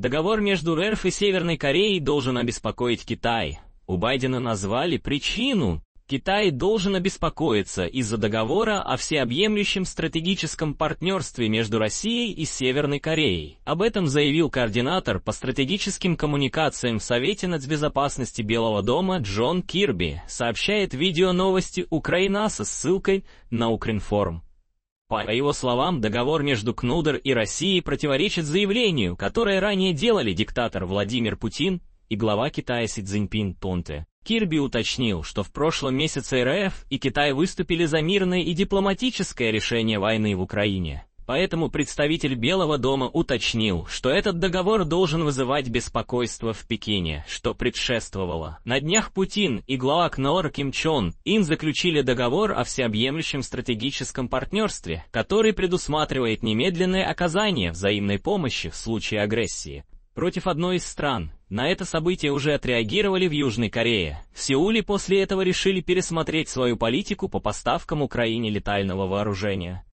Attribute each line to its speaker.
Speaker 1: Договор между РФ и Северной Кореей должен обеспокоить Китай. У Байдена назвали причину. Китай должен обеспокоиться из-за договора о всеобъемлющем стратегическом партнерстве между Россией и Северной Кореей. Об этом заявил координатор по стратегическим коммуникациям в Совете нацбезопасности Белого дома Джон Кирби, сообщает видео новости Украина со ссылкой на Укринформ. По его словам, договор между Кнудер и Россией противоречит заявлению, которое ранее делали диктатор Владимир Путин и глава Китая Си Цзиньпин Тонте. Кирби уточнил, что в прошлом месяце РФ и Китай выступили за мирное и дипломатическое решение войны в Украине поэтому представитель Белого дома уточнил, что этот договор должен вызывать беспокойство в Пекине, что предшествовало. На днях Путин и глава КНОР Ким Чон Ин заключили договор о всеобъемлющем стратегическом партнерстве, который предусматривает немедленное оказание взаимной помощи в случае агрессии против одной из стран. На это событие уже отреагировали в Южной Корее. В Сеуле после этого решили пересмотреть свою политику по поставкам Украине летального вооружения.